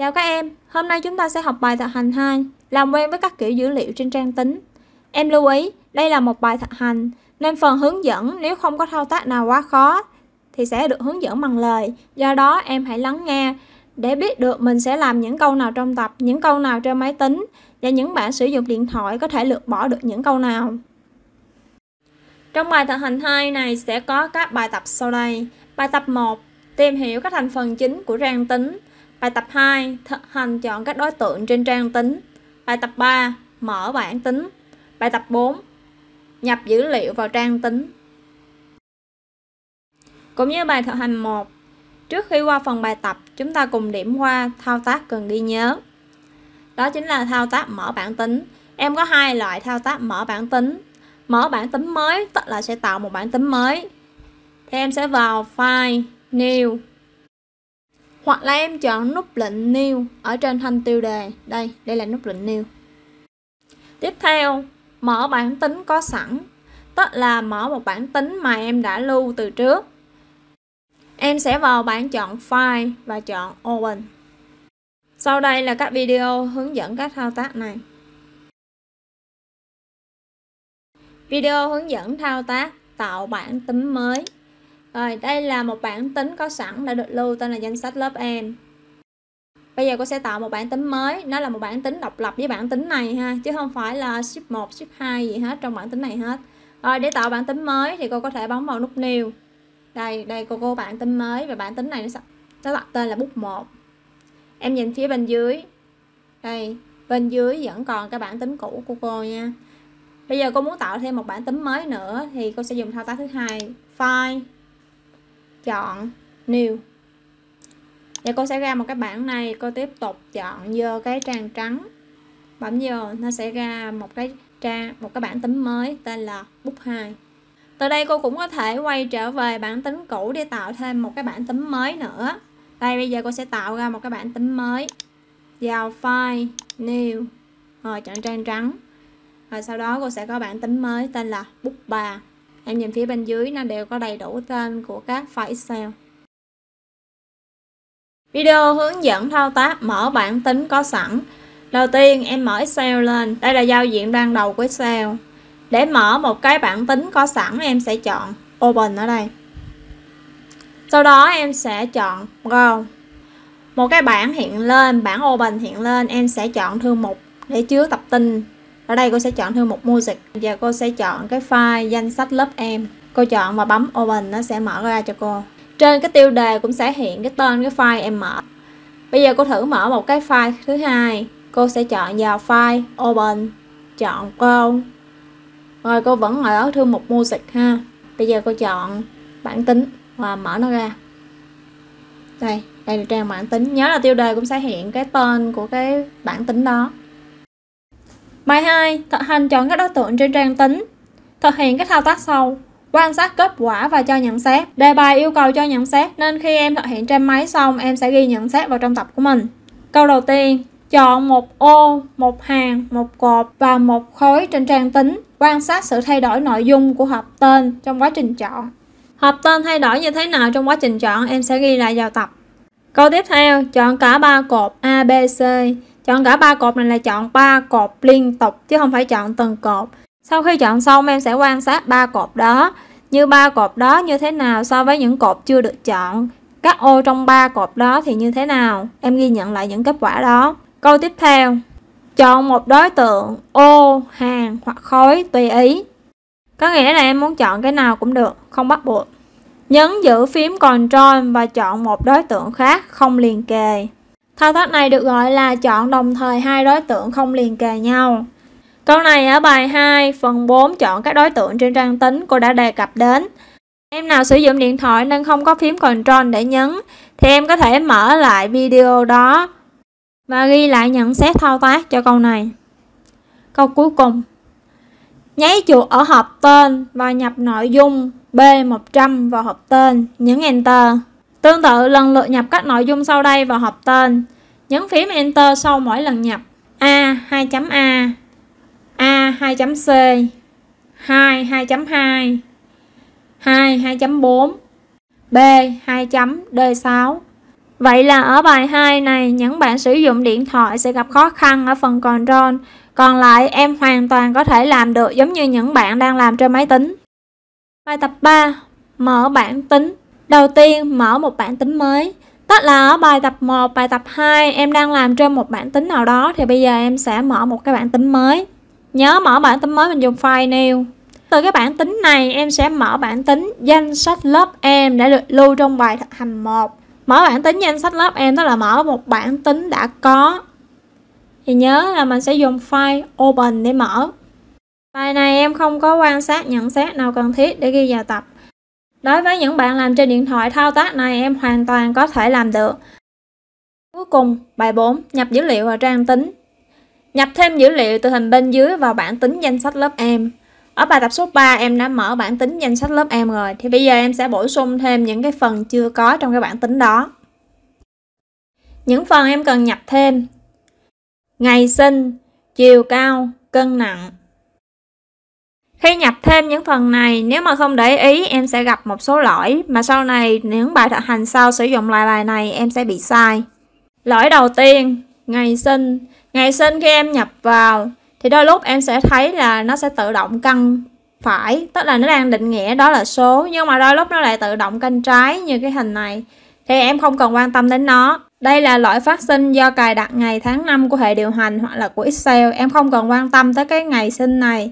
Chào các em, hôm nay chúng ta sẽ học bài thực hành 2, làm quen với các kiểu dữ liệu trên trang tính. Em lưu ý, đây là một bài thực hành, nên phần hướng dẫn nếu không có thao tác nào quá khó thì sẽ được hướng dẫn bằng lời. Do đó em hãy lắng nghe để biết được mình sẽ làm những câu nào trong tập, những câu nào trên máy tính và những bạn sử dụng điện thoại có thể lược bỏ được những câu nào. Trong bài thực hành 2 này sẽ có các bài tập sau đây. Bài tập 1, tìm hiểu các thành phần chính của trang tính Bài tập 2, thực hành chọn các đối tượng trên trang tính. Bài tập 3, mở bảng tính. Bài tập 4, nhập dữ liệu vào trang tính. Cũng như bài thực hành 1, trước khi qua phần bài tập, chúng ta cùng điểm qua thao tác cần ghi nhớ. Đó chính là thao tác mở bảng tính. Em có hai loại thao tác mở bảng tính. Mở bảng tính mới tức là sẽ tạo một bảng tính mới. Thì em sẽ vào File, New, hoặc là em chọn nút lệnh new ở trên thanh tiêu đề đây đây là nút lệnh new tiếp theo mở bản tính có sẵn tức là mở một bản tính mà em đã lưu từ trước em sẽ vào bảng chọn file và chọn open sau đây là các video hướng dẫn các thao tác này video hướng dẫn thao tác tạo bản tính mới rồi, đây là một bảng tính có sẵn đã được lưu tên là danh sách lớp em. Bây giờ cô sẽ tạo một bảng tính mới, nó là một bảng tính độc lập với bảng tính này ha, chứ không phải là ship 1, ship 2 gì hết trong bảng tính này hết. Rồi để tạo bảng tính mới thì cô có thể bấm vào nút new. Đây, đây cô cô bảng tính mới và bảng tính này nó nó đặt tên là bút 1. Em nhìn phía bên dưới. Đây, bên dưới vẫn còn cái bảng tính cũ của cô nha. Bây giờ cô muốn tạo thêm một bảng tính mới nữa thì cô sẽ dùng thao tác thứ hai, file chọn new và dạ, cô sẽ ra một cái bảng này cô tiếp tục chọn vô cái trang trắng bấm vô nó sẽ ra một cái trang một cái bản tính mới tên là book 2 từ đây cô cũng có thể quay trở về bản tính cũ để tạo thêm một cái bản tính mới nữa đây bây giờ cô sẽ tạo ra một cái bản tính mới vào file new rồi chọn trang trắng rồi sau đó cô sẽ có bản tính mới tên là book 3 em nhìn phía bên dưới nó đều có đầy đủ tên của các file Excel video hướng dẫn thao tác mở bảng tính có sẵn đầu tiên em mở Excel lên đây là giao diện ban đầu của Excel để mở một cái bảng tính có sẵn em sẽ chọn Open ở đây sau đó em sẽ chọn Go một cái bảng hiện lên bảng Open hiện lên em sẽ chọn thư mục để chứa tập tin ở đây cô sẽ chọn thư mục music và cô sẽ chọn cái file danh sách lớp em cô chọn và bấm open nó sẽ mở ra cho cô trên cái tiêu đề cũng sẽ hiện cái tên cái file em mở bây giờ cô thử mở một cái file thứ hai cô sẽ chọn vào file open chọn cô rồi cô vẫn ở thư mục music ha bây giờ cô chọn bản tính và mở nó ra đây đây là trang bản tính nhớ là tiêu đề cũng sẽ hiện cái tên của cái bản tính đó Bài 2. Thực hành chọn các đối tượng trên trang tính. Thực hiện các thao tác sau. Quan sát kết quả và cho nhận xét. Đề bài yêu cầu cho nhận xét nên khi em thực hiện trên máy xong em sẽ ghi nhận xét vào trong tập của mình. Câu đầu tiên, chọn một ô, một hàng, một cột và một khối trên trang tính. Quan sát sự thay đổi nội dung của hộp tên trong quá trình chọn. Hộp tên thay đổi như thế nào trong quá trình chọn em sẽ ghi lại vào tập. Câu tiếp theo, chọn cả ba cột A, B, C Chọn cả ba cột này là chọn ba cột liên tục chứ không phải chọn từng cột. Sau khi chọn xong em sẽ quan sát ba cột đó. Như ba cột đó như thế nào so với những cột chưa được chọn. Các ô trong ba cột đó thì như thế nào? Em ghi nhận lại những kết quả đó. Câu tiếp theo. Chọn một đối tượng, ô, hàng hoặc khối tùy ý. Có nghĩa là em muốn chọn cái nào cũng được, không bắt buộc. Nhấn giữ phím Control và chọn một đối tượng khác không liền kề. Thao tác này được gọi là chọn đồng thời hai đối tượng không liền kề nhau. Câu này ở bài 2, phần 4 chọn các đối tượng trên trang tính cô đã đề cập đến. Em nào sử dụng điện thoại nên không có phím Control để nhấn thì em có thể mở lại video đó và ghi lại nhận xét thao tác cho câu này. Câu cuối cùng. Nháy chuột ở hộp tên và nhập nội dung B100 vào hộp tên, nhấn Enter. Tương tự lần lượt nhập các nội dung sau đây vào hộp tên. Nhấn phím Enter sau mỗi lần nhập. A 2.A A 2.C 2 2.2 2 2.4 B 2.D6 Vậy là ở bài 2 này những bạn sử dụng điện thoại sẽ gặp khó khăn ở phần control còn lại em hoàn toàn có thể làm được giống như những bạn đang làm trên máy tính. Bài tập 3 Mở bảng tính Đầu tiên mở một bản tính mới Tức là ở bài tập 1, bài tập 2 em đang làm trên một bản tính nào đó thì bây giờ em sẽ mở một cái bản tính mới. Nhớ mở bản tính mới mình dùng file new. Từ cái bản tính này em sẽ mở bản tính danh sách lớp em đã được lưu trong bài thực hành 1. Mở bản tính danh sách lớp em tức là mở một bản tính đã có. Thì nhớ là mình sẽ dùng file open để mở. Bài này em không có quan sát nhận xét nào cần thiết để ghi vào tập. Đối với những bạn làm trên điện thoại thao tác này em hoàn toàn có thể làm được. Cuối cùng, bài 4, nhập dữ liệu vào trang tính. Nhập thêm dữ liệu từ hình bên dưới vào bảng tính danh sách lớp em. Ở bài tập số 3 em đã mở bảng tính danh sách lớp em rồi, thì bây giờ em sẽ bổ sung thêm những cái phần chưa có trong cái bảng tính đó. Những phần em cần nhập thêm. Ngày sinh, chiều cao, cân nặng, khi nhập thêm những phần này, nếu mà không để ý em sẽ gặp một số lỗi mà sau này những bài thực hành sau sử dụng lại bài này em sẽ bị sai. Lỗi đầu tiên, ngày sinh. Ngày sinh khi em nhập vào thì đôi lúc em sẽ thấy là nó sẽ tự động căn phải, tức là nó đang định nghĩa đó là số nhưng mà đôi lúc nó lại tự động căn trái như cái hình này thì em không cần quan tâm đến nó. Đây là lỗi phát sinh do cài đặt ngày tháng năm của hệ điều hành hoặc là của Excel, em không cần quan tâm tới cái ngày sinh này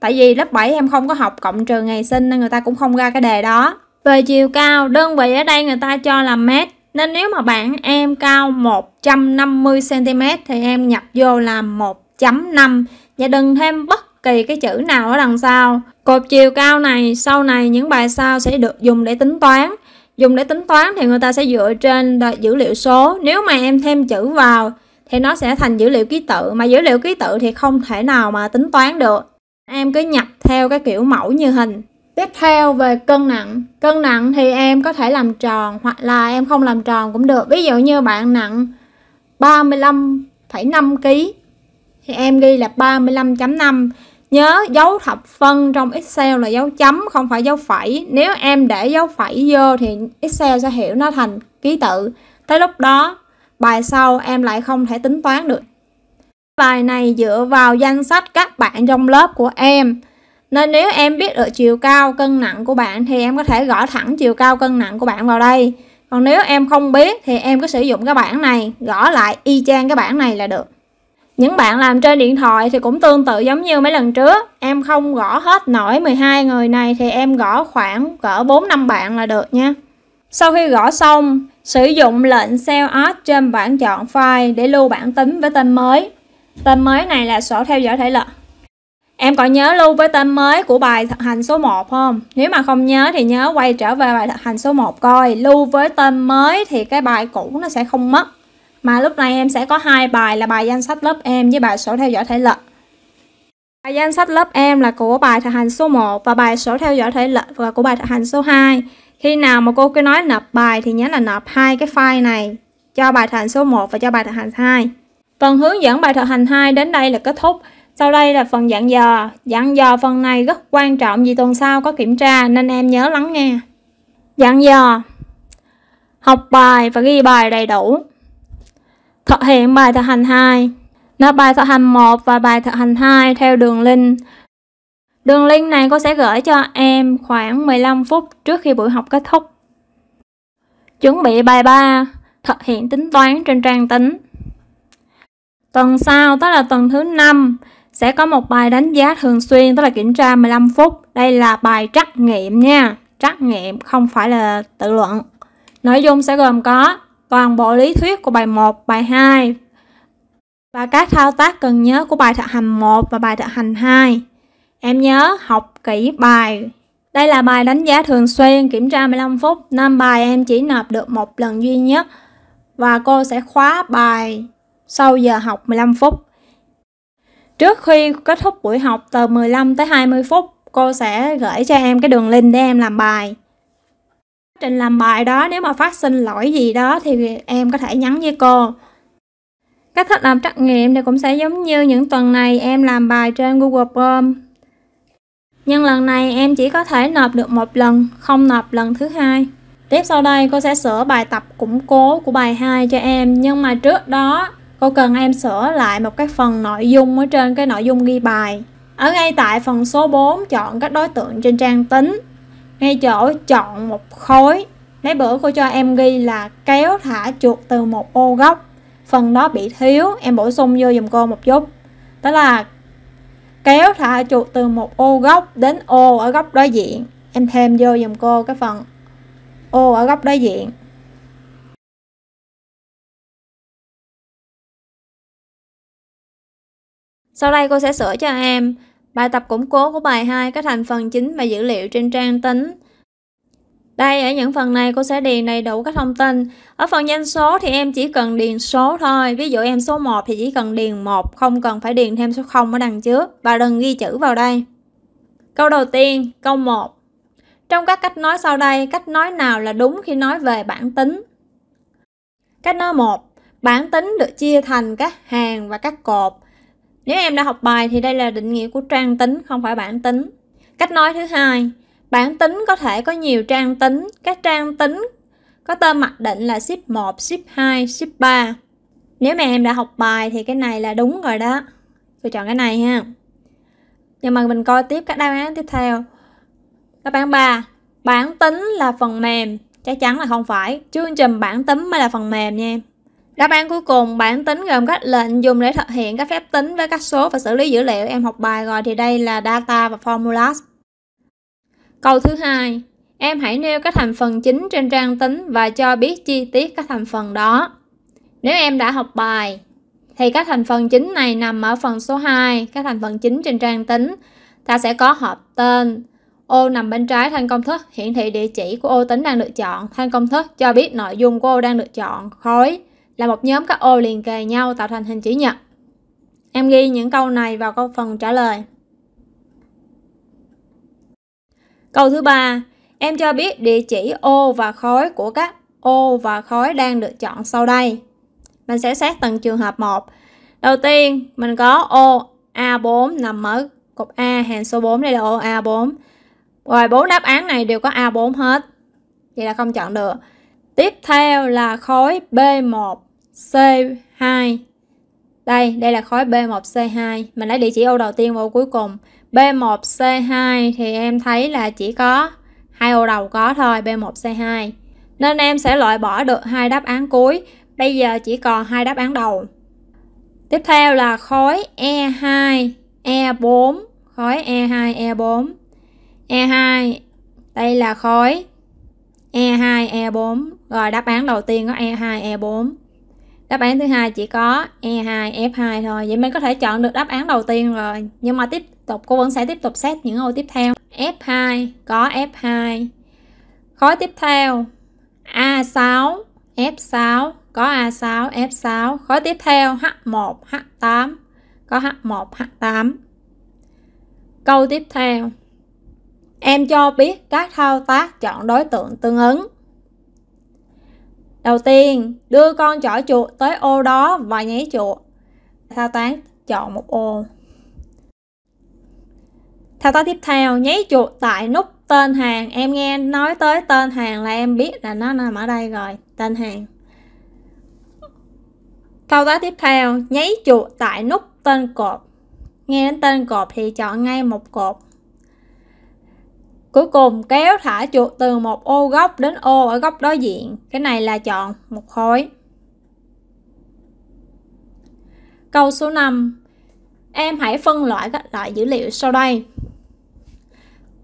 Tại vì lớp 7 em không có học cộng trừ ngày sinh nên người ta cũng không ra cái đề đó. Về chiều cao, đơn vị ở đây người ta cho là mét. Nên nếu mà bạn em cao 150cm thì em nhập vô là 1.5 và đừng thêm bất kỳ cái chữ nào ở đằng sau. Cột chiều cao này sau này những bài sau sẽ được dùng để tính toán. Dùng để tính toán thì người ta sẽ dựa trên dữ liệu số. Nếu mà em thêm chữ vào thì nó sẽ thành dữ liệu ký tự mà dữ liệu ký tự thì không thể nào mà tính toán được em cứ nhập theo cái kiểu mẫu như hình tiếp theo về cân nặng cân nặng thì em có thể làm tròn hoặc là em không làm tròn cũng được ví dụ như bạn nặng 35,5 kg thì em ghi là 35.5 nhớ dấu thập phân trong Excel là dấu chấm không phải dấu phẩy nếu em để dấu phẩy vô thì Excel sẽ hiểu nó thành ký tự tới lúc đó bài sau em lại không thể tính toán được bài này dựa vào danh sách các bạn trong lớp của em. Nên nếu em biết được chiều cao cân nặng của bạn thì em có thể gõ thẳng chiều cao cân nặng của bạn vào đây. Còn nếu em không biết thì em cứ sử dụng cái bảng này, gõ lại y chang cái bảng này là được. Những bạn làm trên điện thoại thì cũng tương tự giống như mấy lần trước. Em không gõ hết nổi 12 người này thì em gõ khoảng cỡ 4 năm bạn là được nha. Sau khi gõ xong, sử dụng lệnh Sell Art trên bảng chọn file để lưu bản tính với tên mới. Tên mới này là sổ theo dõi thể lực. Em còn nhớ lưu với tên mới của bài thực hành số 1 không? Nếu mà không nhớ thì nhớ quay trở về bài thực hành số 1 coi. Lưu với tên mới thì cái bài cũ nó sẽ không mất. Mà lúc này em sẽ có hai bài là bài danh sách lớp em với bài sổ theo dõi thể lực. Bài danh sách lớp em là của bài thực hành số 1 và bài sổ theo dõi thể lực và của bài thực hành số 2. Khi nào mà cô cứ nói nộp bài thì nhớ là nộp hai cái file này cho bài thực hành số 1 và cho bài thực hành 2. Phần hướng dẫn bài thực hành 2 đến đây là kết thúc. Sau đây là phần dặn dò. Dặn dò phần này rất quan trọng vì tuần sau có kiểm tra nên em nhớ lắng nghe. Dặn dò. Học bài và ghi bài đầy đủ. Thực hiện bài thực hành 2. Nộp bài thực hành 1 và bài thực hành 2 theo đường link. Đường link này cô sẽ gửi cho em khoảng 15 phút trước khi buổi học kết thúc. Chuẩn bị bài 3, thực hiện tính toán trên trang tính. Tuần sau, tức là tuần thứ 5, sẽ có một bài đánh giá thường xuyên, tức là kiểm tra 15 phút. Đây là bài trắc nghiệm nha, trắc nghiệm không phải là tự luận. Nội dung sẽ gồm có toàn bộ lý thuyết của bài 1, bài 2 và các thao tác cần nhớ của bài thực hành 1 và bài thực hành 2. Em nhớ học kỹ bài. Đây là bài đánh giá thường xuyên, kiểm tra 15 phút. Năm bài em chỉ nộp được một lần duy nhất và cô sẽ khóa bài sau giờ học 15 phút. Trước khi kết thúc buổi học từ 15 tới 20 phút, cô sẽ gửi cho em cái đường link để em làm bài. Quá trình làm bài đó nếu mà phát sinh lỗi gì đó thì em có thể nhắn với cô. Cách thức làm trắc nghiệm thì cũng sẽ giống như những tuần này em làm bài trên Google Form. Nhưng lần này em chỉ có thể nộp được một lần, không nộp lần thứ hai. Tiếp sau đây cô sẽ sửa bài tập củng cố của bài 2 cho em, nhưng mà trước đó cô cần em sửa lại một cái phần nội dung ở trên cái nội dung ghi bài ở ngay tại phần số 4 chọn các đối tượng trên trang tính ngay chỗ chọn một khối lấy bữa cô cho em ghi là kéo thả chuột từ một ô góc phần đó bị thiếu em bổ sung vô dùm cô một chút đó là kéo thả chuột từ một ô góc đến ô ở góc đối diện em thêm vô dùm cô cái phần ô ở góc đối diện Sau đây cô sẽ sửa cho em bài tập củng cố của bài 2 các thành phần chính và dữ liệu trên trang tính. Đây, ở những phần này cô sẽ điền đầy đủ các thông tin. Ở phần danh số thì em chỉ cần điền số thôi. Ví dụ em số 1 thì chỉ cần điền 1, không cần phải điền thêm số 0 ở đằng trước. Và đừng ghi chữ vào đây. Câu đầu tiên, câu 1. Trong các cách nói sau đây, cách nói nào là đúng khi nói về bản tính? Cách nói 1. Bản tính được chia thành các hàng và các cột. Nếu em đã học bài thì đây là định nghĩa của trang tính, không phải bản tính. Cách nói thứ hai, bản tính có thể có nhiều trang tính. Các trang tính có tên mặc định là ship 1, ship 2, ship 3. Nếu mà em đã học bài thì cái này là đúng rồi đó. Tôi chọn cái này ha. Nhưng mà mình coi tiếp các đáp án tiếp theo. Đáp án 3, bản tính là phần mềm. Chắc chắn là không phải. Chương trình bản tính mới là phần mềm nha em. Đáp án cuối cùng, bản tính gồm các lệnh dùng để thực hiện các phép tính với các số và xử lý dữ liệu. Em học bài rồi thì đây là data và formulas. Câu thứ hai, em hãy nêu các thành phần chính trên trang tính và cho biết chi tiết các thành phần đó. Nếu em đã học bài thì các thành phần chính này nằm ở phần số 2, các thành phần chính trên trang tính. Ta sẽ có hộp tên, ô nằm bên trái thanh công thức hiển thị địa chỉ của ô tính đang được chọn, thanh công thức cho biết nội dung của ô đang được chọn, khối là một nhóm các ô liền kề nhau tạo thành hình chữ nhật. Em ghi những câu này vào câu phần trả lời. Câu thứ ba, em cho biết địa chỉ ô và khối của các ô và khối đang được chọn sau đây. Mình sẽ xét từng trường hợp một. Đầu tiên, mình có ô A4 nằm ở cột A, hàng số 4 đây là ô A4. Rồi bốn đáp án này đều có A4 hết. Vậy là không chọn được. Tiếp theo là khối B1 C2 đây đây là khối B1C2 mình lấy địa chỉ ô đầu tiên và ô cuối cùng B1C2 thì em thấy là chỉ có hai ô đầu có thôi B1C2 nên em sẽ loại bỏ được hai đáp án cuối bây giờ chỉ còn hai đáp án đầu tiếp theo là khối E2 E4 khối E2 E4 E2 đây là khối E2, E4 Rồi đáp án đầu tiên có E2, E4 đáp án thứ hai chỉ có E2, F2 thôi vậy mình có thể chọn được đáp án đầu tiên rồi nhưng mà tiếp tục cô vẫn sẽ tiếp tục xét những ô tiếp theo F2 có F2 khối tiếp theo A6 F6 có A6 F6 khối tiếp theo H1 H8 có H1 H8 câu tiếp theo em cho biết các thao tác chọn đối tượng tương ứng Đầu tiên, đưa con chỏ chuột tới ô đó và nháy chuột. Thao tán chọn một ô. Thao tác tiếp theo, nháy chuột tại nút tên hàng. Em nghe nói tới tên hàng là em biết là nó nằm ở đây rồi, tên hàng. Thao tác tiếp theo, nháy chuột tại nút tên cột. Nghe đến tên cột thì chọn ngay một cột cuối cùng kéo thả chuột từ một ô góc đến ô ở góc đối diện cái này là chọn một khối câu số 5 em hãy phân loại các loại dữ liệu sau đây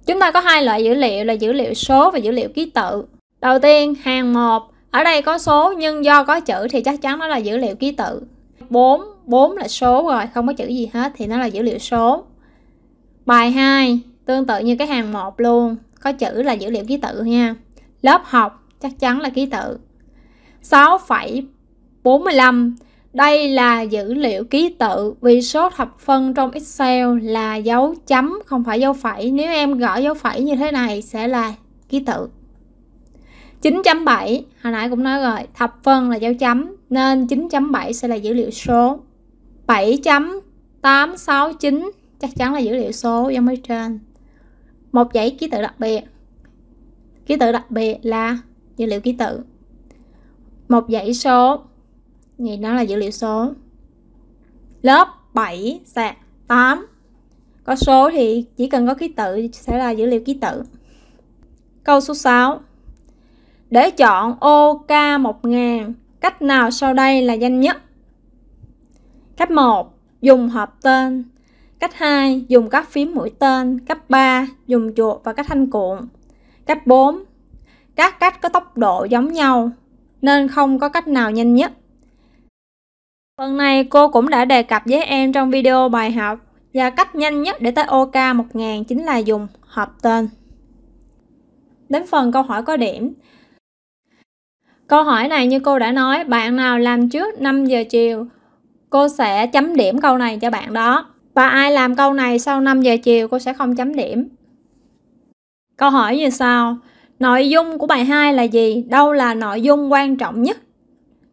chúng ta có hai loại dữ liệu là dữ liệu số và dữ liệu ký tự đầu tiên hàng 1 ở đây có số nhưng do có chữ thì chắc chắn nó là dữ liệu ký tự 4 4 là số rồi không có chữ gì hết thì nó là dữ liệu số bài 2 tương tự như cái hàng một luôn có chữ là dữ liệu ký tự nha lớp học chắc chắn là ký tự 6,45 đây là dữ liệu ký tự vì số thập phân trong Excel là dấu chấm không phải dấu phẩy nếu em gõ dấu phẩy như thế này sẽ là ký tự 9.7 hồi nãy cũng nói rồi thập phân là dấu chấm nên 9.7 sẽ là dữ liệu số 7.869 chắc chắn là dữ liệu số giống ở trên một dãy ký tự đặc biệt ký tự đặc biệt là dữ liệu ký tự một dãy số thì nó là dữ liệu số lớp 7 sạc 8 có số thì chỉ cần có ký tự sẽ là dữ liệu ký tự câu số 6 để chọn ô OK1000 cách nào sau đây là nhanh nhất cách 1 dùng hộp tên Cách 2, dùng các phím mũi tên. Cách 3, dùng chuột và các thanh cuộn. Cách 4, các cách có tốc độ giống nhau, nên không có cách nào nhanh nhất. Phần này cô cũng đã đề cập với em trong video bài học và cách nhanh nhất để tới OK 1000 chính là dùng hợp tên. Đến phần câu hỏi có điểm. Câu hỏi này như cô đã nói, bạn nào làm trước 5 giờ chiều, cô sẽ chấm điểm câu này cho bạn đó. Và ai làm câu này sau 5 giờ chiều cô sẽ không chấm điểm. Câu hỏi như sau. Nội dung của bài 2 là gì? Đâu là nội dung quan trọng nhất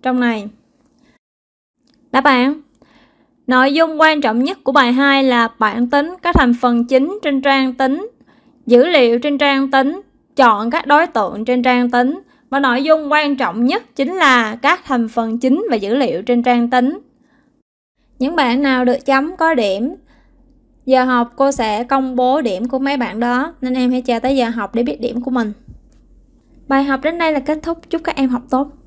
trong này? Đáp án Nội dung quan trọng nhất của bài 2 là bản tính các thành phần chính trên trang tính, dữ liệu trên trang tính, chọn các đối tượng trên trang tính và nội dung quan trọng nhất chính là các thành phần chính và dữ liệu trên trang tính những bạn nào được chấm có điểm giờ học cô sẽ công bố điểm của mấy bạn đó nên em hãy chờ tới giờ học để biết điểm của mình bài học đến đây là kết thúc chúc các em học tốt